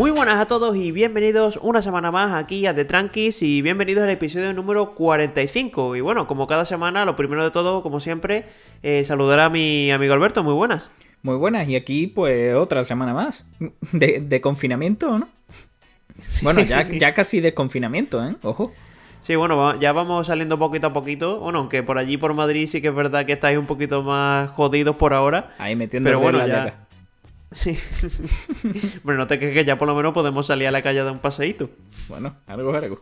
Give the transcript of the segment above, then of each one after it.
Muy buenas a todos y bienvenidos una semana más aquí a The Tranquis y bienvenidos al episodio número 45. Y bueno, como cada semana, lo primero de todo, como siempre, eh, saludar a mi amigo Alberto. Muy buenas. Muy buenas, y aquí pues otra semana más de, confinamiento, ¿no? Bueno, ya, ya casi de confinamiento, ¿eh? Ojo. Sí, bueno, ya vamos saliendo poquito a poquito. Bueno, aunque por allí, por Madrid, sí que es verdad que estáis un poquito más jodidos por ahora. Ahí metiendo bueno, Sí. Pero no te crees que ya por lo menos podemos salir a la calle a dar un paseíto. Bueno, algo es algo.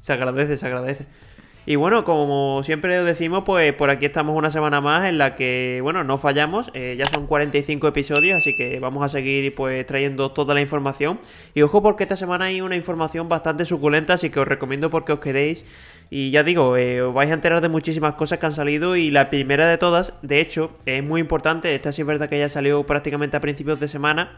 se agradece, se agradece. Y bueno, como siempre os decimos, pues por aquí estamos una semana más en la que, bueno, no fallamos. Eh, ya son 45 episodios, así que vamos a seguir pues trayendo toda la información. Y ojo porque esta semana hay una información bastante suculenta, así que os recomiendo porque os quedéis. Y ya digo, eh, os vais a enterar de muchísimas cosas que han salido y la primera de todas, de hecho, es muy importante. Esta sí es verdad que ya salió prácticamente a principios de semana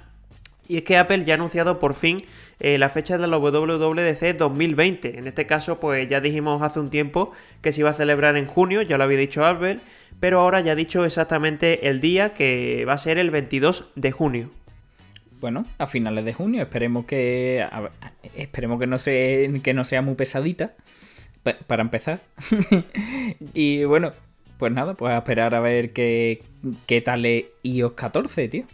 y es que Apple ya ha anunciado por fin eh, la fecha de la WWDC 2020. En este caso, pues ya dijimos hace un tiempo que se iba a celebrar en junio, ya lo había dicho Apple, pero ahora ya ha dicho exactamente el día que va a ser el 22 de junio. Bueno, a finales de junio, esperemos que esperemos que no, sea, que no sea muy pesadita para empezar. y bueno, pues nada, pues a esperar a ver qué, qué tal es iOS 14, tío.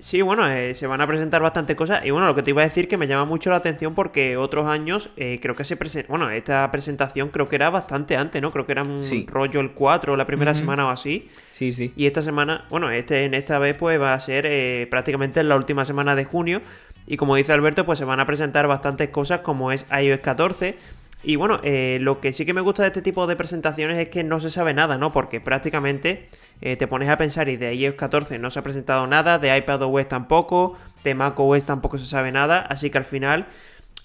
Sí, bueno, eh, se van a presentar bastante cosas. Y bueno, lo que te iba a decir que me llama mucho la atención porque otros años eh, creo que se presentó. Bueno, esta presentación creo que era bastante antes, ¿no? Creo que era un rollo el 4, la primera semana o así. Sí, sí. Y esta semana, bueno, este en esta vez pues va a ser eh, prácticamente la última semana de junio. Y como dice Alberto, pues se van a presentar bastantes cosas como es iOS 14 y bueno, eh, lo que sí que me gusta de este tipo de presentaciones es que no se sabe nada, ¿no? Porque prácticamente eh, te pones a pensar y de iOS 14 no se ha presentado nada, de iPadOS tampoco, de macOS tampoco se sabe nada, así que al final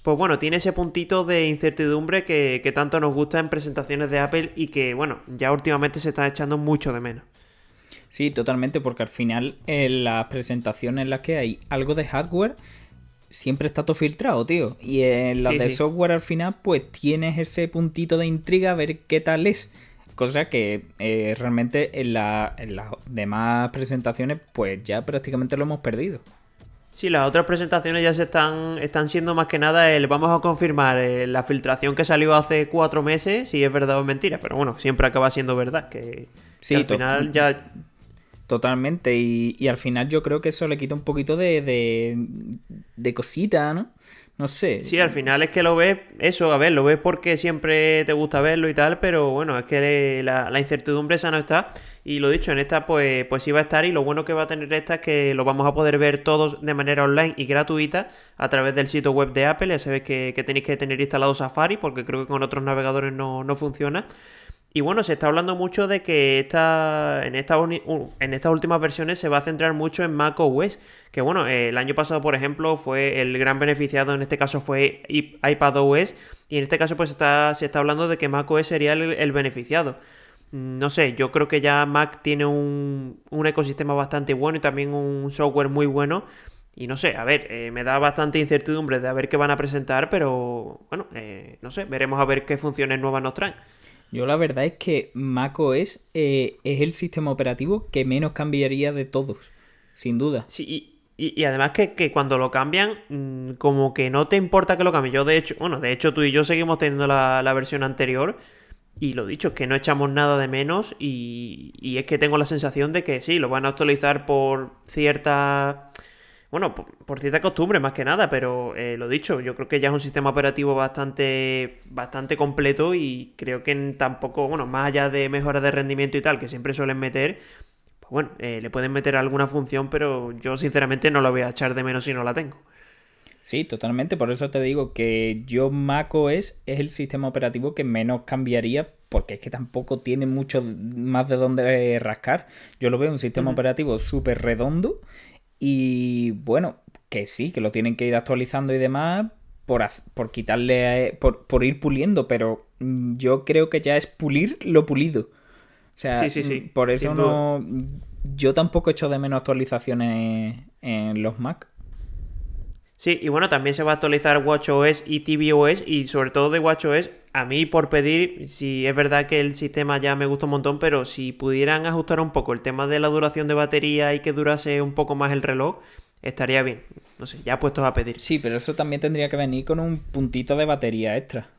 pues bueno, tiene ese puntito de incertidumbre que, tanto nos gusta en presentaciones de Apple y que, bueno, ya últimamente se está echando mucho de menos. Sí, totalmente, porque al final en eh, las presentaciones en las que hay algo de hardware, siempre está todo filtrado, tío. Y en la de software al final, pues tienes ese puntito de intriga a ver qué tal es. Cosa que eh, realmente en, las demás presentaciones, pues ya prácticamente lo hemos perdido. Sí, las otras presentaciones ya se están, están siendo más que nada el vamos a confirmar eh, la filtración que salió hace cuatro meses, si es verdad o es mentira, pero bueno, siempre acaba siendo verdad, que, sí, que al final ya Totalmente, y, al final yo creo que eso le quita un poquito de, de, cosita, ¿no? No sé. Sí, al final es que lo ves, eso, a ver, lo ves porque siempre te gusta verlo y tal, pero bueno, es que la, incertidumbre esa no está. Y lo dicho, en esta pues, pues sí va a estar y lo bueno que va a tener esta es que lo vamos a poder ver todos de manera online y gratuita a través del sitio web de Apple. Ya sabéis que, que tenéis que tener instalado Safari porque creo que con otros navegadores no, no funciona. Y bueno, se está hablando mucho de que esta, en, estas últimas versiones se va a centrar mucho en macOS, que bueno, el año pasado por ejemplo fue el gran beneficiado, en este caso fue iPadOS, y en este caso pues está, se está hablando de que macOS sería el, beneficiado no sé, yo creo que ya Mac tiene un, ecosistema bastante bueno y también un software muy bueno. Y no sé, a ver, eh, me da bastante incertidumbre de a ver qué van a presentar, pero bueno, eh, no sé, veremos a ver qué funciones nuevas nos traen. Yo la verdad es que macOS eh, es el sistema operativo que menos cambiaría de todos, sin duda. Sí, y, además que, cuando lo cambian, mm, como que no te importa que lo cambie. Yo de hecho, bueno, de hecho tú y yo seguimos teniendo la, versión anterior. Y lo dicho, es que no echamos nada de menos y, y es que tengo la sensación de que sí, lo van a actualizar por cierta bueno, por, cierta costumbre más que nada, pero eh, lo dicho, yo creo que ya es un sistema operativo bastante, bastante completo y creo que tampoco, bueno, más allá de mejoras de rendimiento y tal, que siempre suelen meter, pues bueno, eh, le pueden meter alguna función, pero yo sinceramente no la voy a echar de menos si no la tengo. Sí, totalmente, por eso te digo que yo macOS es el sistema operativo que menos cambiaría porque es que tampoco tiene mucho más de dónde rascar. Yo lo veo un sistema operativo súper redondo y bueno, que sí, que lo tienen que ir actualizando y demás por, por quitarle, eh, por, por ir puliendo, pero mm, yo creo que ya es pulir lo pulido. O sea, mm, por eso no. Yo tampoco echo de menos actualizaciones en los Mac. Sí, y bueno, también se va a actualizar WatchOS y tvOS y sobre todo de WatchOS a mí por pedir, si es verdad que el sistema ya me gusta un montón, pero si pudieran ajustar un poco el tema de la duración de batería y que durase un poco más el reloj, estaría bien. No sé, ya puestos a pedir. Sí, pero eso también tendría que venir con un puntito de batería extra.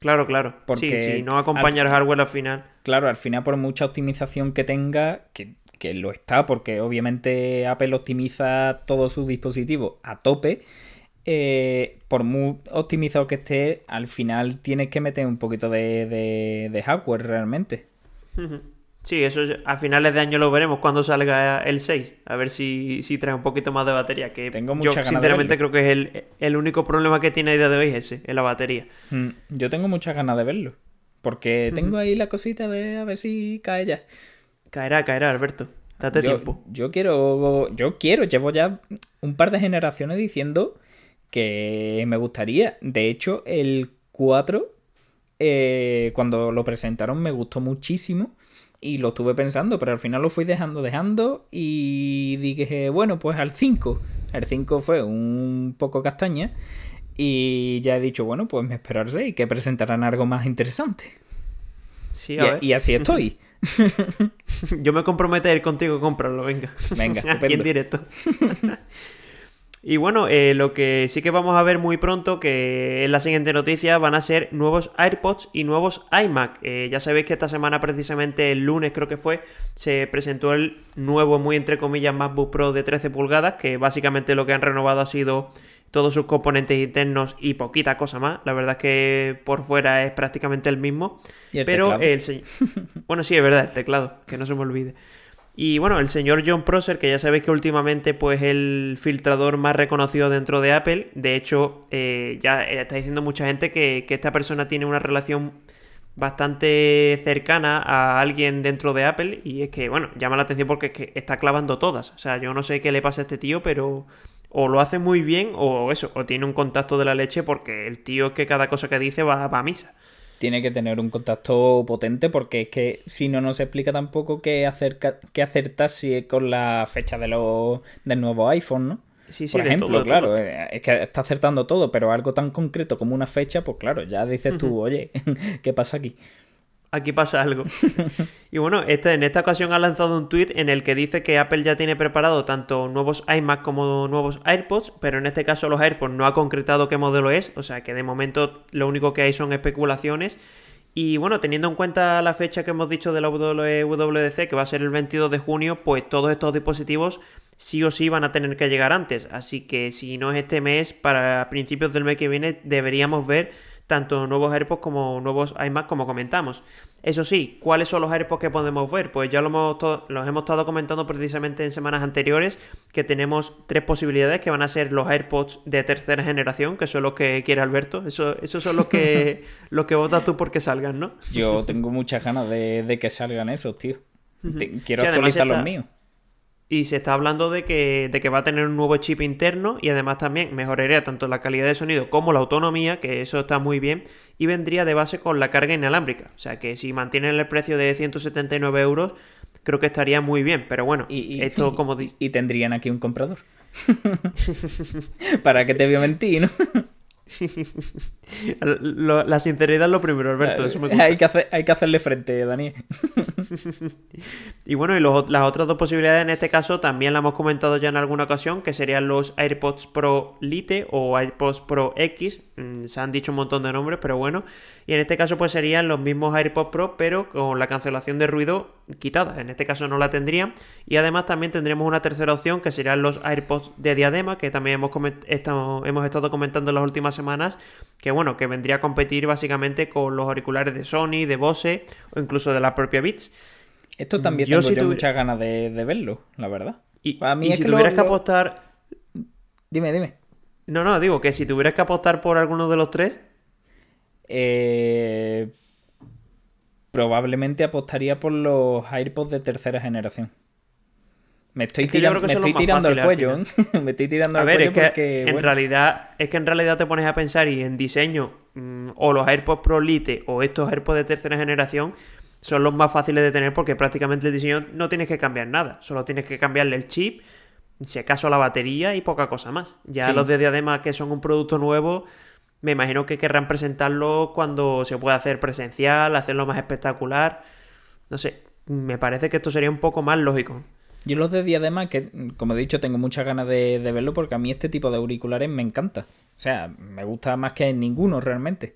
Claro, claro. Porque sí, no acompaña el hardware al final. Claro, al final por mucha optimización que tenga, que, que lo está, porque obviamente Apple optimiza todos sus dispositivos a tope eh, por muy optimizado que esté, al final tienes que meter un poquito de, hardware realmente. Sí, eso a finales de año lo veremos cuando salga el 6. A ver si, trae un poquito más de batería. Que tengo yo sinceramente creo que es el, único problema que tiene a día de hoy ese, es la batería. Mm, yo tengo muchas ganas de verlo. Porque tengo ahí la cosita de a ver si cae ya. Caerá, caerá, Alberto. Date tiempo. Yo quiero. Yo quiero, llevo ya un par de generaciones diciendo que me gustaría. De hecho, el 4, eh, cuando lo presentaron, me gustó muchísimo y lo estuve pensando, pero al final lo fui dejando, dejando y dije, bueno, pues al 5. El 5 fue un poco castaña y ya he dicho, bueno, pues me esperarse y que presentarán algo más interesante. Sí, y, así estoy. Yo me comprometo a ir contigo a comprarlo, venga. Venga, aquí en directo. Y bueno, eh, lo que sí que vamos a ver muy pronto, que en la siguiente noticia, van a ser nuevos AirPods y nuevos iMac. Eh, ya sabéis que esta semana, precisamente el lunes creo que fue, se presentó el nuevo, muy entre comillas, MacBook Pro de 13 pulgadas, que básicamente lo que han renovado ha sido todos sus componentes internos y poquita cosa más. La verdad es que por fuera es prácticamente el mismo. el pero el... Bueno, sí, es verdad, el teclado, que no se me olvide. Y bueno, el señor John Prosser, que ya sabéis que últimamente pues es el filtrador más reconocido dentro de Apple, de hecho eh, ya está diciendo mucha gente que, esta persona tiene una relación bastante cercana a alguien dentro de Apple y es que, bueno, llama la atención porque es que está clavando todas. O sea, yo no sé qué le pasa a este tío, pero o lo hace muy bien o eso, o tiene un contacto de la leche porque el tío es que cada cosa que dice va, va a misa tiene que tener un contacto potente porque es que si no, no se explica tampoco qué acerca, si es con la fecha de del nuevo iPhone, ¿no? Sí, sí, Por ejemplo, claro, eh, es que está acertando todo, pero algo tan concreto como una fecha, pues claro, ya dices tú, oye, ¿qué pasa aquí? aquí pasa algo. y bueno, este, en esta ocasión ha lanzado un tweet en el que dice que Apple ya tiene preparado tanto nuevos iMac como nuevos AirPods, pero en este caso los AirPods no ha concretado qué modelo es, o sea que de momento lo único que hay son especulaciones. Y bueno, teniendo en cuenta la fecha que hemos dicho de la WWDC, que va a ser el 22 de junio, pues todos estos dispositivos sí o sí van a tener que llegar antes. Así que si no es este mes, para principios del mes que viene deberíamos ver tanto nuevos AirPods como nuevos iMac, como comentamos. Eso sí, ¿cuáles son los AirPods que podemos ver? Pues ya lo hemos los hemos estado comentando precisamente en semanas anteriores, que tenemos tres posibilidades, que van a ser los AirPods de tercera generación, que son los que quiere Alberto. Eso, esos son los que, los que votas tú porque salgan, ¿no? Yo tengo muchas ganas de, que salgan esos, tío. Quiero actualizar los míos. Y se está hablando de que, va a tener un nuevo chip interno y además también mejoraría tanto la calidad de sonido como la autonomía, que eso está muy bien, y vendría de base con la carga inalámbrica. O sea que si mantienen el precio de 179 euros, creo que estaría muy bien. Pero bueno, y, esto como... Y tendrían aquí un comprador. ¿Para que te vio mentir, no? la sinceridad es lo primero, Alberto. Hay, que hay que hacerle frente, Dani. y bueno, y las otras dos posibilidades en este caso también la hemos comentado ya en alguna ocasión, que serían los AirPods Pro Lite o AirPods Pro X. Mm, se han dicho un montón de nombres, pero bueno. Y en este caso pues serían los mismos AirPods Pro, pero con la cancelación de ruido quitada. En este caso no la tendrían Y además también tendríamos una tercera opción, que serían los AirPods de diadema, que también hemos, hemos estado comentando en las últimas que bueno, que vendría a competir básicamente con los auriculares de Sony, de Bose o incluso de la propia Beats. Esto también yo tengo si muchas ganas de, verlo, la verdad. Y, si tuvieras que apostar... Dime, dime. No, no, digo que si tuvieras que apostar por alguno de los tres... Eh, probablemente apostaría por los AirPods de tercera generación. Me estoy, tirando, me el cuello, a ver, es que en realidad es que en realidad te pones a pensar y en diseño mm, o los AirPods Pro Lite o estos AirPods de tercera generación son los más fáciles de tener porque prácticamente el diseño no tienes que cambiar nada, solo tienes que cambiarle el chip, si acaso la batería y poca cosa más. Ya los de diadema que son un producto nuevo, me imagino que querrán presentarlo cuando se pueda hacer presencial, hacerlo más espectacular. No sé, me parece que esto sería un poco más lógico. Yo los de diadema, que como he dicho, tengo muchas ganas de, de verlo porque a mí este tipo de auriculares me encanta. O sea, me gusta más que ninguno realmente.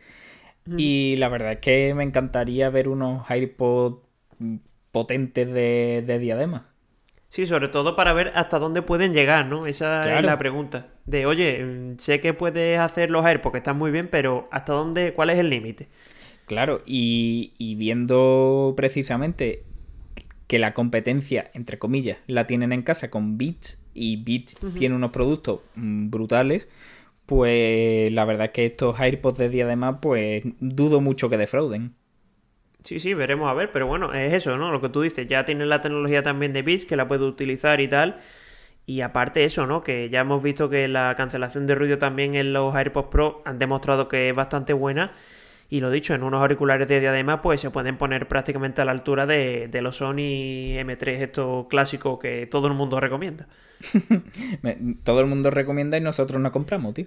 Y la verdad es que me encantaría ver unos AirPods potentes de, de diadema. Sí, sobre todo para ver hasta dónde pueden llegar, ¿no? Esa es la pregunta. De, oye, sé que puedes hacer los AirPods, que están muy bien, pero ¿hasta dónde, cuál es el límite? Claro, y, y, viendo precisamente que la competencia, entre comillas, la tienen en casa con Beats y Beats tiene unos productos mm, brutales, pues la verdad es que estos AirPods de día de más, pues dudo mucho que defrauden. Sí, sí, veremos a ver, pero bueno, es eso, ¿no? Lo que tú dices, ya tienen la tecnología también de Beats que la puedes utilizar y tal. Y aparte eso, ¿no? Que ya hemos visto que la cancelación de ruido también en los AirPods Pro han demostrado que es bastante buena. Y lo dicho, en unos auriculares de diadema pues se pueden poner prácticamente a la altura de, de los Sony M3 estos clásicos que todo el mundo recomienda. todo el mundo recomienda y nosotros no compramos, tío.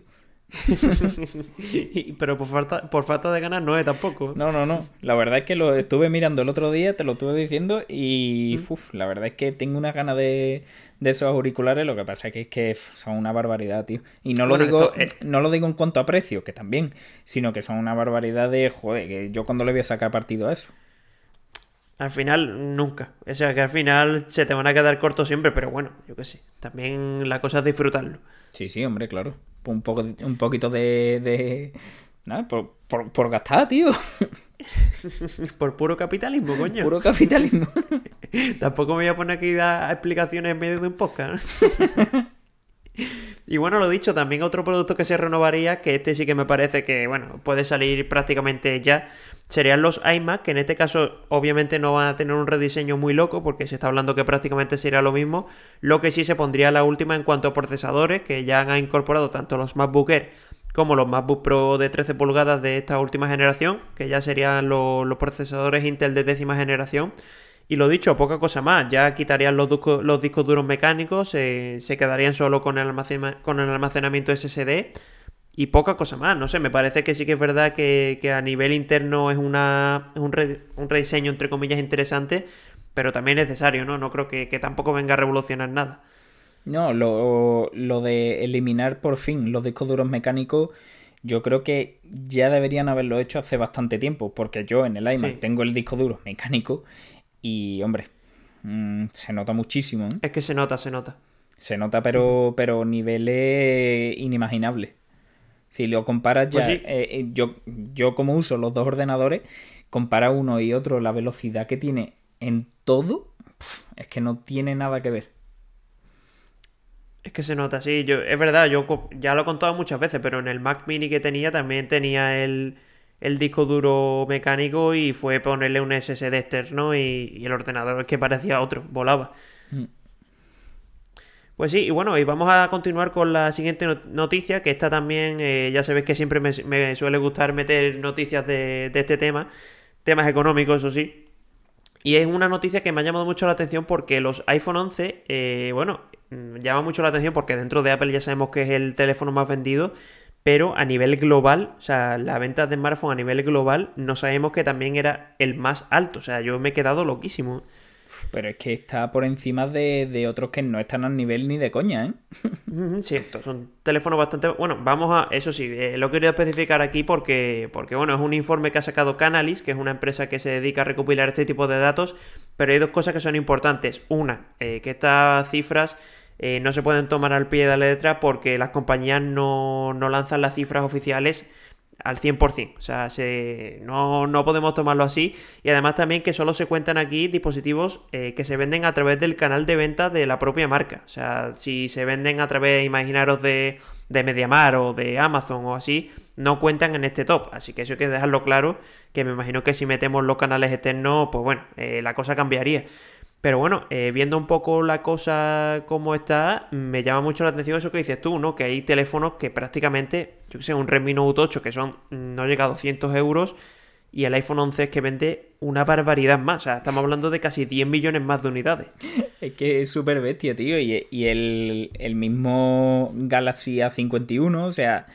Pero por falta, por falta de ganas no es tampoco. No, no, no. La verdad es que lo estuve mirando el otro día, te lo estuve diciendo y mm. la verdad es que tengo unas ganas de, esos auriculares. Lo que pasa es que, son una barbaridad, tío. Y no lo, digo, eh. no lo digo en cuanto a precio, que también, sino que son una barbaridad de, joder, que yo cuando le voy a sacar partido a eso. Al final, nunca. O sea, que al final se te van a quedar cortos siempre, pero bueno, yo qué sé. También la cosa es disfrutarlo. Sí, sí, hombre, claro un, poco, un poquito de... de ¿no? por, por, por gastar, tío. Por puro capitalismo, coño. Puro capitalismo. Tampoco me voy a poner aquí a dar explicaciones en medio de un podcast. ¿no? Y bueno, lo dicho, también otro producto que se renovaría, que este sí que me parece que, bueno, puede salir prácticamente ya, serían los iMac, que en este caso obviamente no van a tener un rediseño muy loco, porque se está hablando que prácticamente sería lo mismo. Lo que sí se pondría la última en cuanto a procesadores, que ya han incorporado tanto los MacBook Air como los MacBook Pro de 13 pulgadas de esta última generación, que ya serían los procesadores Intel de décima generación. Y lo dicho, poca cosa más. Ya quitarían los, los discos duros mecánicos, se quedarían solo con el, con almacenamiento SSD y poca cosa más. No sé, me parece que sí que es verdad que, a nivel interno es una, un, rediseño, entre comillas, interesante, pero también necesario, ¿no? No creo que, tampoco venga a revolucionar nada. No, lo, de eliminar por fin los discos duros mecánicos, yo creo que ya deberían haberlo hecho hace bastante tiempo, porque yo en el iMac tengo el disco duro mecánico y hombre, mm, se nota muchísimo. ¿eh? Es que se nota, se nota. Se nota, pero, pero niveles inimaginables. Si lo comparas pues ya, eh, eh, yo, yo como uso los dos ordenadores, compara uno y otro la velocidad que tiene en todo, es que no tiene nada que ver. Es que se nota, sí, yo, es verdad, yo ya lo he contado muchas veces, pero en el Mac mini que tenía también tenía el, el disco duro mecánico y fue ponerle un SSD externo y, el ordenador es que parecía otro, volaba. Mm. Pues sí, y bueno, y vamos a continuar con la siguiente noticia, que esta también, eh, ya sabéis que siempre me, suele gustar meter noticias de, este tema, temas económicos, eso sí. Y es una noticia que me ha llamado mucho la atención porque los iPhone 11, eh, bueno, mm, llama mucho la atención porque dentro de Apple ya sabemos que es el teléfono más vendido pero a nivel global, o sea, la venta de smartphone a nivel global, no sabemos que también era el más alto. O sea, yo me he quedado loquísimo. Pero es que está por encima de, otros que no están al nivel ni de coña, ¿eh? Cierto, son teléfonos bastante... Bueno, vamos a... Eso sí, eh, lo he querido especificar aquí porque, porque, bueno, es un informe que ha sacado Canalys, que es una empresa que se dedica a recopilar este tipo de datos, pero hay dos cosas que son importantes. Una, eh, que estas cifras eh, no se pueden tomar al pie de la letra porque las compañías no, lanzan las cifras oficiales al 100%. O sea, no, podemos tomarlo así. Y además también que solo se cuentan aquí dispositivos eh, que se venden a través del canal de venta de la propia marca. O sea, si se venden a través, imaginaros, de, de Mediamar o de Amazon o así, no cuentan en este top. Así que eso hay que dejarlo claro, que me imagino que si metemos los canales externos, pues bueno, eh, la cosa cambiaría. Pero bueno, eh, viendo un poco la cosa como está, me llama mucho la atención eso que dices tú, ¿no? Que hay teléfonos que prácticamente, yo que sé, un Redmi Note 8 que son, mm, no llega a 200 euros y el iPhone 11 que vende una barbaridad más. O sea, estamos hablando de casi 10 millones más de unidades. Es que es súper bestia, tío. Y, el, el mismo Galaxy A51, o sea,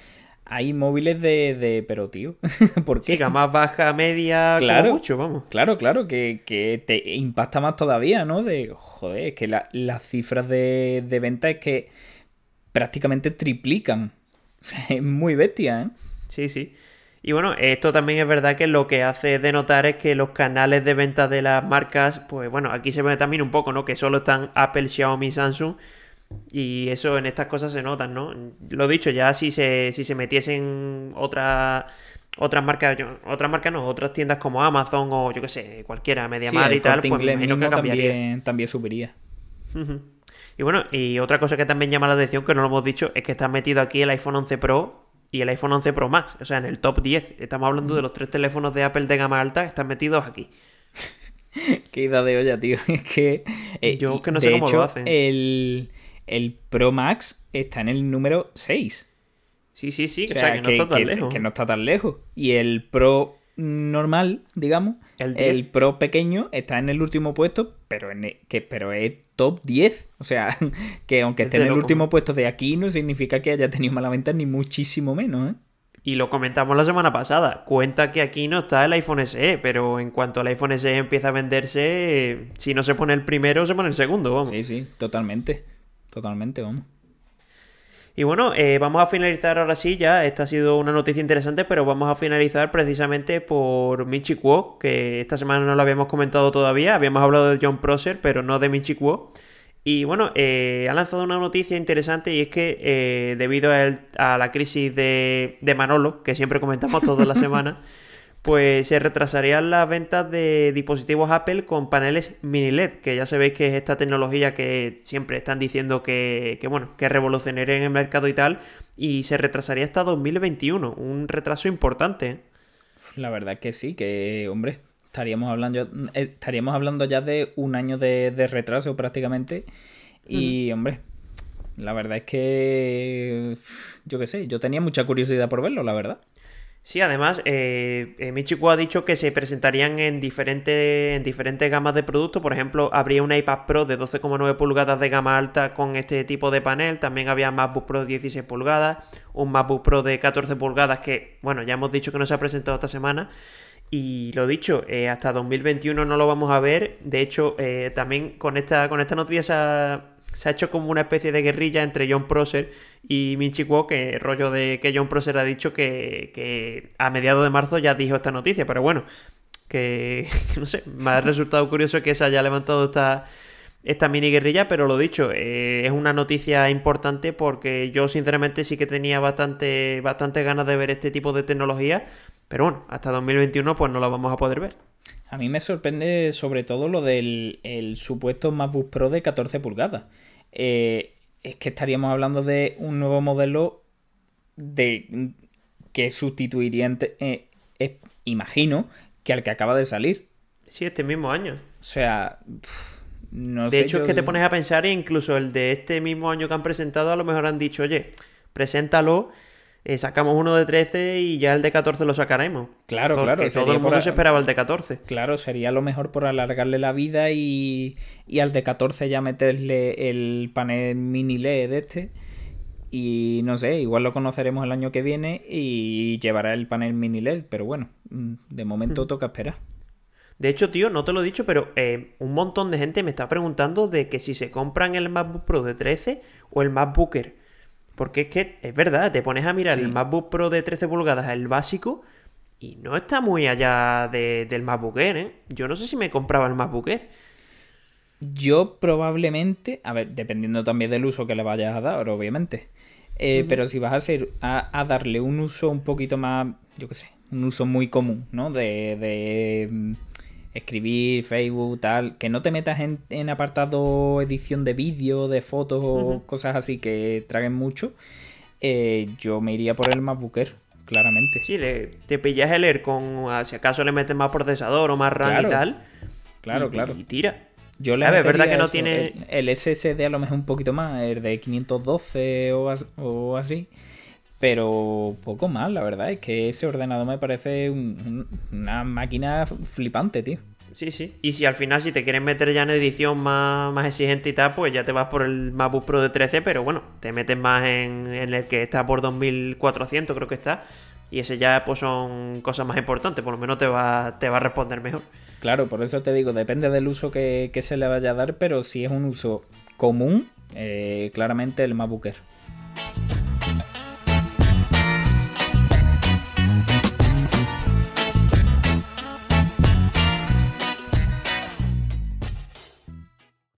hay móviles de, pero tío, ¿por qué? más baja, media, claro, mucho, vamos. Claro, claro, que, te impacta más todavía, ¿no? De, joder, es que las cifras de, de venta es que prácticamente triplican. O sea, es muy bestia, ¿eh? Sí, sí. Y bueno, esto también es verdad que lo que hace de notar es que los canales de venta de las marcas, pues bueno, aquí se ve también un poco, ¿no? Que solo están Apple, Xiaomi, Samsung y eso en estas cosas se notan, ¿no? Lo dicho, ya si se, si se metiesen otra, otras marcas, otras marcas no, otras tiendas como Amazon o yo qué sé, cualquiera, Media Mar y tal, pues que cambiaría. También, subiría. Y bueno, y otra cosa que también llama la atención, que no lo hemos dicho, es que están metidos aquí el iPhone 11 Pro y el iPhone 11 Pro Max, o sea, en el top 10. Estamos hablando de los tres teléfonos de Apple de gama alta están metidos aquí. Qué idea de olla, tío. Es que. Eh, yo que no sé cómo lo hacen. El, el Pro Max está en el número 6. Sí, sí, sí, o sea, que, no está tan lejos. Que no está tan lejos. Y el Pro normal, digamos, el, Pro pequeño está en el último puesto, pero, e, que, pero es top 10. O sea, que aunque esté en el último puesto de aquí, no significa que haya tenido mala venta, ni muchísimo menos, ¿eh? Y lo comentamos la semana pasada. Cuenta que aquí no está el iPhone SE, pero en cuanto el iPhone SE empieza a venderse, eh, si no se pone el primero, se pone el segundo, Sí, sí, totalmente. Totalmente, vamos. Y bueno, eh, vamos a finalizar ahora sí ya. Esta ha sido una noticia interesante, pero vamos a finalizar precisamente por Michi Kuo, que esta semana no lo habíamos comentado todavía. Habíamos hablado de John Prosser, pero no de Michi Kuo. Y bueno, eh, ha lanzado una noticia interesante y es que eh, debido a, la crisis de, de Manolo, que siempre comentamos todas las semanas, pues se retrasarían las ventas de dispositivos Apple con paneles mini LED, que ya sabéis que es esta tecnología que siempre están diciendo que, bueno, que revolucionaría en el mercado y tal, y se retrasaría hasta 2021, un retraso importante. La verdad que sí, que hombre, estaríamos hablando, estaríamos hablando ya de un año de, retraso prácticamente, y hombre, la verdad es que, yo qué sé, yo tenía mucha curiosidad por verlo, la verdad. Sí, además, eh, eh ha dicho que se presentarían en, diferentes en diferentes gamas de productos. Por ejemplo, habría un iPad Pro de 12,9 pulgadas de gama alta con este tipo de panel. También había MacBook Pro de 16 pulgadas, un MacBook Pro de 14 pulgadas que, bueno, ya hemos dicho que no se ha presentado esta semana. Y lo dicho, eh, hasta 2021 no lo vamos a ver. De hecho, eh, también con esta, con esta noticia se ha hecho como una especie de guerrilla entre John Prosser y Minchi Kuo, que rollo de que John Prosser ha dicho que, a mediados de marzo ya dijo esta noticia, pero bueno, que no sé, me ha resultado curioso que se haya levantado esta, esta mini guerrilla, pero lo dicho, eh, es una noticia importante porque yo sinceramente sí que tenía bastante, bastante ganas de ver este tipo de tecnología, pero bueno, hasta 2021 pues no la vamos a poder ver. A mí me sorprende sobre todo lo del supuesto MacBook Pro de 14 pulgadas. Eh, es que estaríamos hablando de un nuevo modelo de que sustituiría, eh, imagino, que al que acaba de salir. Sí, este mismo año. O sea, no de hecho, es que te pones a pensar, e incluso el de este mismo año que han presentado, a lo mejor han dicho, oye, preséntalo eh, sacamos uno de 13 y ya el de 14 lo sacaremos. Claro, Porque claro. Todo el mundo se esperaba el de 14. Claro, sería lo mejor por alargarle la vida y, al de 14 ya meterle el panel mini LED este. Y no sé, igual lo conoceremos el año que viene y llevará el panel mini LED, pero bueno, mm, de momento hmm. toca esperar. De hecho, tío, no te lo he dicho, pero eh, un montón de gente me está preguntando de que si se compran el MacBook Pro de 13 o el MacBooker. Porque es que es verdad, te pones a mirar el MacBook Pro de 13 pulgadas, el básico, y no está muy allá del MacBook Air, ¿eh? Yo no sé si me compraba el MacBook Air. Yo probablemente, a ver, dependiendo también del uso que le vayas a dar, obviamente. Eh, pero si vas a, hacer, a, darle un uso un poquito más, yo qué sé, un uso muy común, ¿no? de escribir, Facebook, tal, que no te metas en, apartado edición de vídeo, de fotos o cosas así que traguen mucho, eh, yo me iría por el MacBooker, claramente. Sí, le, te pillas el Air con, ah, si acaso le metes más procesador o más RAM y tal. Claro, claro. Y tira. Yo le a ver, verdad que no tiene... El, SSD a lo mejor un poquito más, el de 512 o, o así. Pero poco más, la verdad. Es que ese ordenador me parece una máquina flipante, tío. Sí, sí. Y si al final, si te quieres meter ya en edición más, exigente y tal, pues ya te vas por el MacBook Pro de 13, pero bueno, te metes más en, el que está por 2400, creo que está. Y ese ya pues son cosas más importantes, por lo menos te va, te va a responder mejor. Claro, por eso te digo, depende del uso que, se le vaya a dar, pero si es un uso común, eh, claramente el MacBook Air.